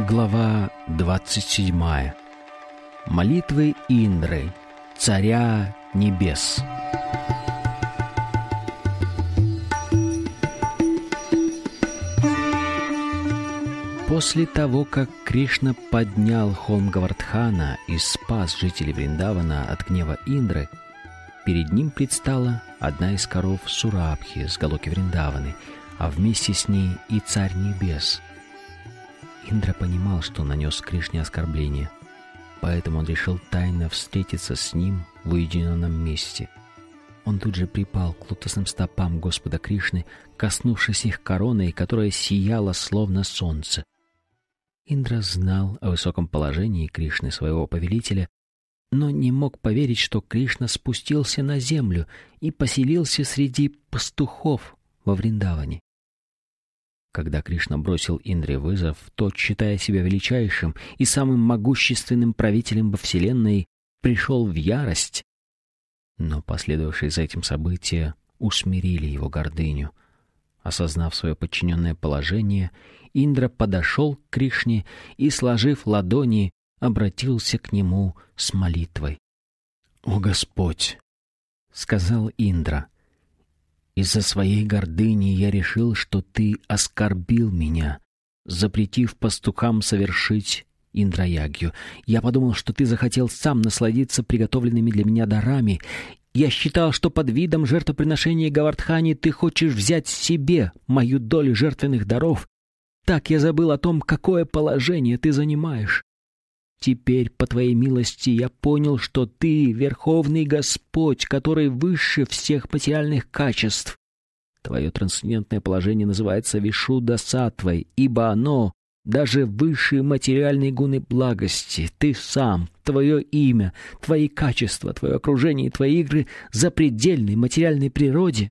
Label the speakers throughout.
Speaker 1: Глава 27. Молитвы Индры, царя небес. После того, как Кришна поднял холм и спас жителей Вриндавана от гнева Индры, перед ним предстала одна из коров Сурабхи с Галоки Вриндаваны, а вместе с ней и Царь Небес. Индра понимал, что нанес Кришне оскорбление, поэтому он решил тайно встретиться с ним в уединенном месте. Он тут же припал к лотосным стопам Господа Кришны, коснувшись их короной, которая сияла словно солнце. Индра знал о высоком положении Кришны, своего повелителя, но не мог поверить, что Кришна спустился на землю и поселился среди пастухов во Вриндаване. Когда Кришна бросил Индре вызов, тот, считая себя величайшим и самым могущественным правителем во Вселенной, пришел в ярость. Но последовавшие за этим события усмирили его гордыню. Осознав свое подчиненное положение, Индра подошел к Кришне и, сложив ладони, обратился к нему с молитвой. «О Господь!» — сказал Индра. «Из-за своей гордыни я решил, что ты оскорбил меня, запретив пастухам совершить Индраягью. Я подумал, что ты захотел сам насладиться приготовленными для меня дарами. Я считал, что под видом жертвоприношения Гавардхани ты хочешь взять себе мою долю жертвенных даров. Так я забыл о том, какое положение ты занимаешь. Теперь, по твоей милости, я понял, что ты — Верховный Господь, который выше всех материальных качеств. Твое трансцендентное положение называется вишудасатвой, ибо оно даже высшие материальные гуны благости, ты сам, твое имя, твои качества, твое окружение и твои игры запредельной материальной природе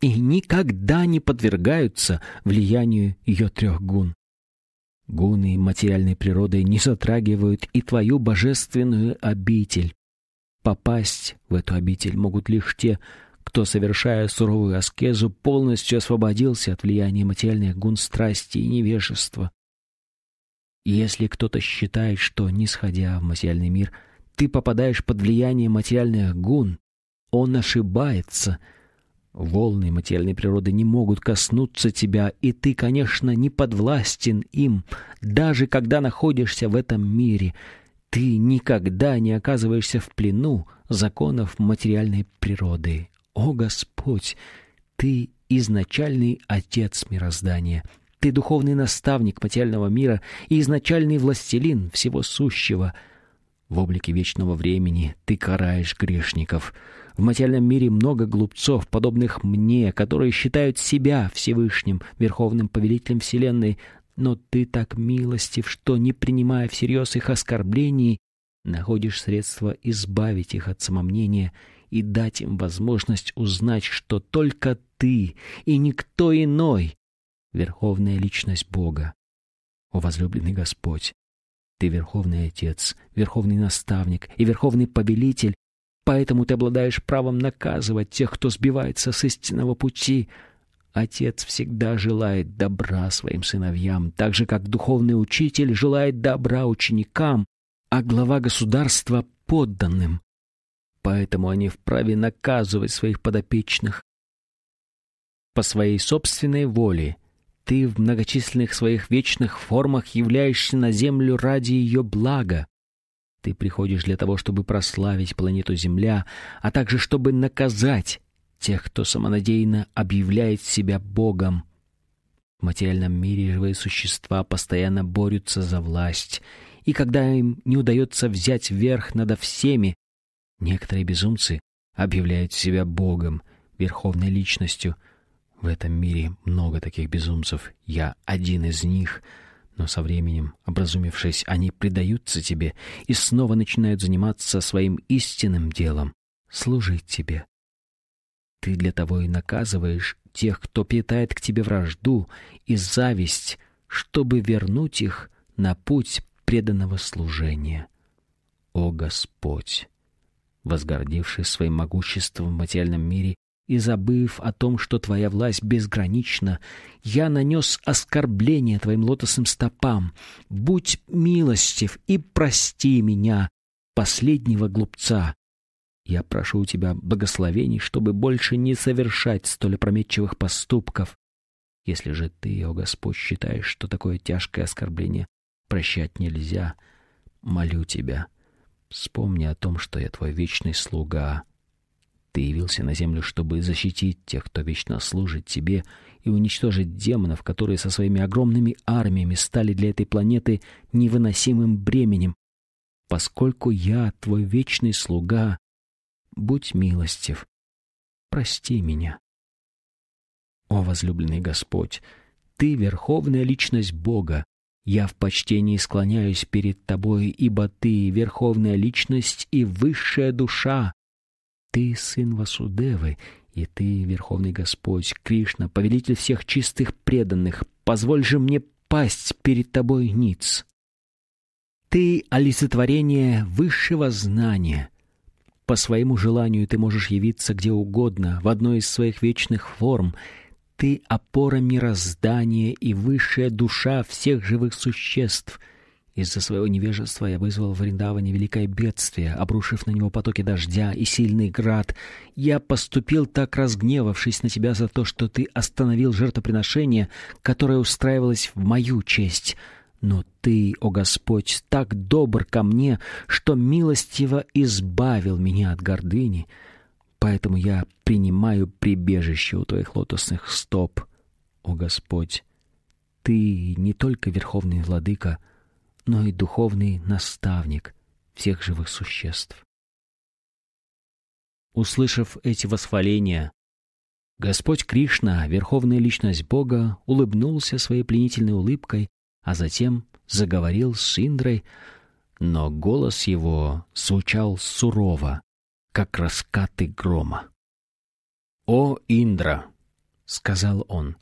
Speaker 1: и никогда не подвергаются влиянию ее трех гун. Гуны материальной природы не затрагивают и твою божественную обитель. Попасть в эту обитель могут лишь те, кто, совершая суровую аскезу, полностью освободился от влияния материальных гун страсти и невежества. если кто-то считает, что, не сходя в материальный мир, ты попадаешь под влияние материальных гун, он ошибается — Волны материальной природы не могут коснуться тебя, и ты, конечно, не подвластен им, даже когда находишься в этом мире. Ты никогда не оказываешься в плену законов материальной природы. О Господь, ты изначальный отец мироздания. Ты духовный наставник материального мира и изначальный властелин всего сущего — в облике вечного времени ты караешь грешников. В материальном мире много глупцов, подобных мне, которые считают себя Всевышним, Верховным Повелителем Вселенной, но ты так милостив, что, не принимая всерьез их оскорблений, находишь средства избавить их от самомнения и дать им возможность узнать, что только ты и никто иной — Верховная Личность Бога. О возлюбленный Господь, ты верховный отец, верховный наставник и верховный повелитель, поэтому ты обладаешь правом наказывать тех, кто сбивается с истинного пути. Отец всегда желает добра своим сыновьям, так же как духовный учитель желает добра ученикам, а глава государства подданным. Поэтому они вправе наказывать своих подопечных по своей собственной воле, ты в многочисленных своих вечных формах являешься на Землю ради ее блага. Ты приходишь для того, чтобы прославить планету Земля, а также чтобы наказать тех, кто самонадеянно объявляет себя Богом. В материальном мире живые существа постоянно борются за власть, и когда им не удается взять верх над всеми, некоторые безумцы объявляют себя Богом, верховной личностью — в этом мире много таких безумцев, я один из них, но со временем, образумившись, они предаются тебе и снова начинают заниматься своим истинным делом — служить тебе. Ты для того и наказываешь тех, кто питает к тебе вражду и зависть, чтобы вернуть их на путь преданного служения. О Господь! Возгордившись своим могуществом в материальном мире, и забыв о том, что твоя власть безгранична, я нанес оскорбление твоим лотосным стопам. Будь милостив и прости меня, последнего глупца. Я прошу у тебя благословений, чтобы больше не совершать столь опрометчивых поступков. Если же ты, о Господь, считаешь, что такое тяжкое оскорбление прощать нельзя, молю тебя, вспомни о том, что я твой вечный слуга» Ты явился на землю, чтобы защитить тех, кто вечно служит тебе, и уничтожить демонов, которые со своими огромными армиями стали для этой планеты невыносимым бременем. Поскольку я твой вечный слуга, будь милостив, прости меня. О, возлюбленный Господь, Ты — верховная личность Бога. Я в почтении склоняюсь перед Тобой, ибо Ты — верховная личность и высшая душа, ты сын Васудевы, и ты, Верховный Господь, Кришна, повелитель всех чистых преданных, позволь же мне пасть перед тобой ниц. Ты — олицетворение высшего знания. По своему желанию ты можешь явиться где угодно, в одной из своих вечных форм. Ты — опора мироздания и высшая душа всех живых существ — из-за своего невежества я вызвал в Риндаване великое бедствие, обрушив на него потоки дождя и сильный град. Я поступил так, разгневавшись на тебя за то, что ты остановил жертвоприношение, которое устраивалось в мою честь. Но ты, о Господь, так добр ко мне, что милостиво избавил меня от гордыни. Поэтому я принимаю прибежище у твоих лотосных стоп, о Господь. Ты не только верховный владыка, — но и духовный наставник всех живых существ. Услышав эти восхваления, Господь Кришна, верховная личность Бога, улыбнулся своей пленительной улыбкой, а затем заговорил с Индрой, но голос его звучал сурово, как раскаты грома. «О, Индра!» — сказал он.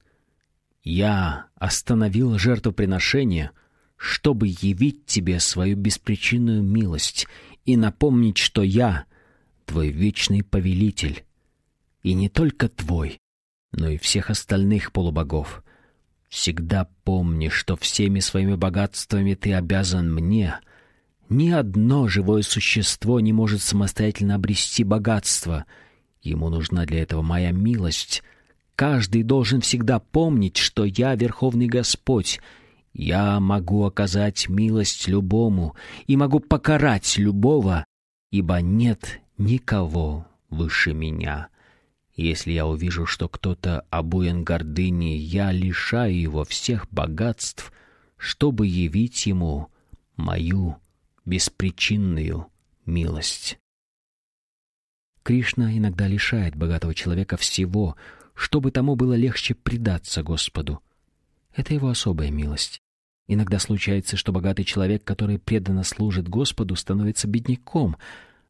Speaker 1: «Я остановил жертвоприношение — чтобы явить тебе свою беспричинную милость и напомнить, что я — твой вечный повелитель, и не только твой, но и всех остальных полубогов. Всегда помни, что всеми своими богатствами ты обязан мне. Ни одно живое существо не может самостоятельно обрести богатство. Ему нужна для этого моя милость. Каждый должен всегда помнить, что я — Верховный Господь — я могу оказать милость любому и могу покарать любого, ибо нет никого выше меня. Если я увижу, что кто-то обуен гордыней, я лишаю его всех богатств, чтобы явить ему мою беспричинную милость. Кришна иногда лишает богатого человека всего, чтобы тому было легче предаться Господу. Это его особая милость. Иногда случается, что богатый человек, который преданно служит Господу, становится бедняком.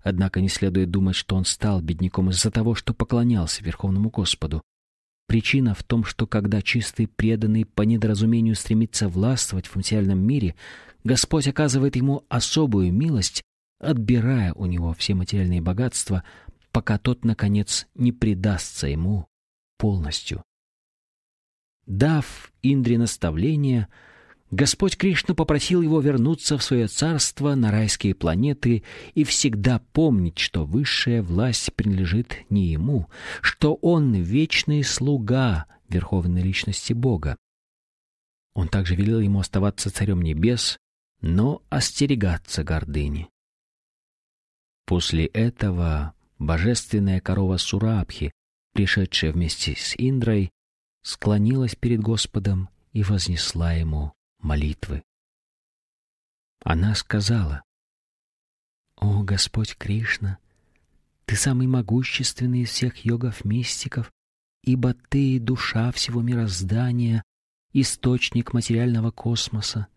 Speaker 1: Однако не следует думать, что он стал бедняком из-за того, что поклонялся Верховному Господу. Причина в том, что когда чистый преданный по недоразумению стремится властвовать в материальном мире, Господь оказывает ему особую милость, отбирая у него все материальные богатства, пока тот, наконец, не предастся ему полностью. Дав Индре наставление — Господь Кришна попросил его вернуться в свое царство на райские планеты и всегда помнить, что высшая власть принадлежит не ему, что он вечный слуга Верховной Личности Бога. Он также велел ему оставаться царем небес, но остерегаться гордыни. После этого божественная корова Сурабхи, пришедшая вместе с Индрой, склонилась перед Господом и вознесла ему молитвы. Она сказала, «О, Господь Кришна, Ты самый могущественный из всех йогов-мистиков, ибо Ты — душа всего мироздания, источник материального космоса.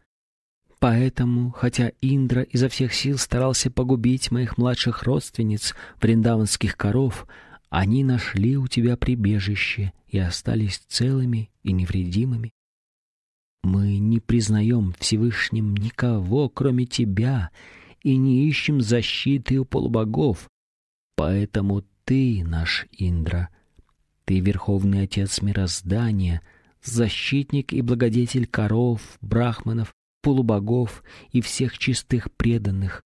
Speaker 1: Поэтому, хотя Индра изо всех сил старался погубить моих младших родственниц, вриндаванских коров, они нашли у тебя прибежище и остались целыми и невредимыми. Мы не признаем Всевышним никого, кроме Тебя, и не ищем защиты у полубогов. Поэтому Ты наш Индра. Ты — Верховный Отец Мироздания, защитник и благодетель коров, брахманов, полубогов и всех чистых преданных.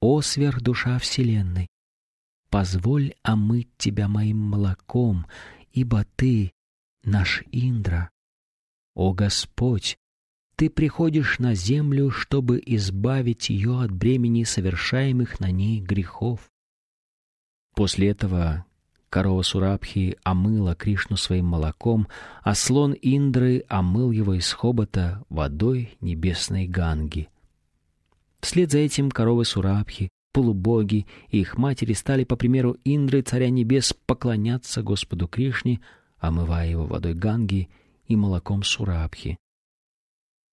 Speaker 1: О, сверхдуша Вселенной! Позволь омыть Тебя моим молоком, ибо Ты — наш Индра. «О Господь, Ты приходишь на землю, чтобы избавить ее от бремени совершаемых на ней грехов». После этого корова Сурабхи омыла Кришну своим молоком, а слон Индры омыл его из хобота водой небесной Ганги. Вслед за этим коровы Сурабхи, полубоги и их матери стали, по примеру Индры, Царя Небес, поклоняться Господу Кришне, омывая его водой Ганги — и молоком Сурабхи.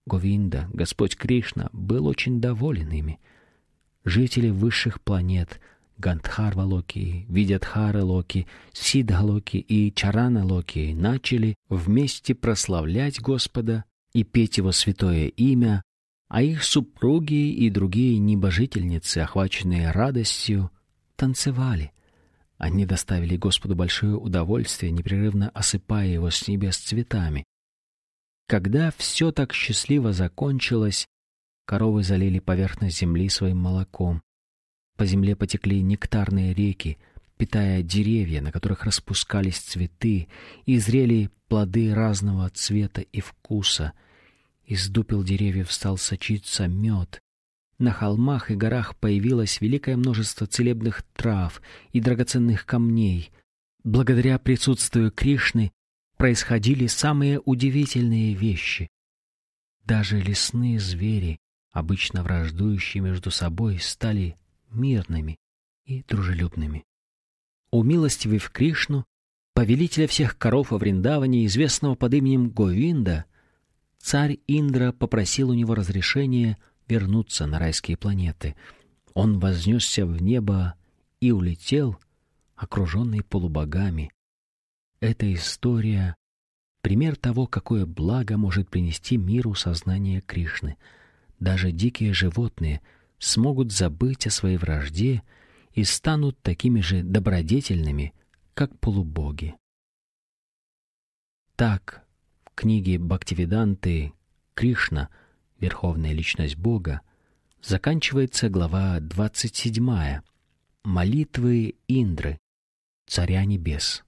Speaker 1: Говинда, Господь Кришна, был очень доволен ими. Жители высших планет Гандхарва-локи, Видятхара-локи, Сидха-локи и Чарана-локи начали вместе прославлять Господа и петь Его святое имя, а их супруги и другие небожительницы, охваченные радостью, танцевали — они доставили Господу большое удовольствие, непрерывно осыпая его с небес цветами. Когда все так счастливо закончилось, коровы залили поверхность земли своим молоком. По земле потекли нектарные реки, питая деревья, на которых распускались цветы, и зрели плоды разного цвета и вкуса. Из дупел деревьев стал сочиться мед, на холмах и горах появилось великое множество целебных трав и драгоценных камней. Благодаря присутствию Кришны происходили самые удивительные вещи. Даже лесные звери, обычно враждующие между собой, стали мирными и дружелюбными. У Умилостивив Кришну, повелителя всех коров во Вриндаване, известного под именем Говинда, царь Индра попросил у него разрешения – вернуться на райские планеты. Он вознесся в небо и улетел, окруженный полубогами. Эта история — пример того, какое благо может принести миру сознание Кришны. Даже дикие животные смогут забыть о своей вражде и станут такими же добродетельными, как полубоги. Так в книге Бхактивиданты Кришна — Верховная Личность Бога, заканчивается глава 27 «Молитвы Индры, Царя Небес».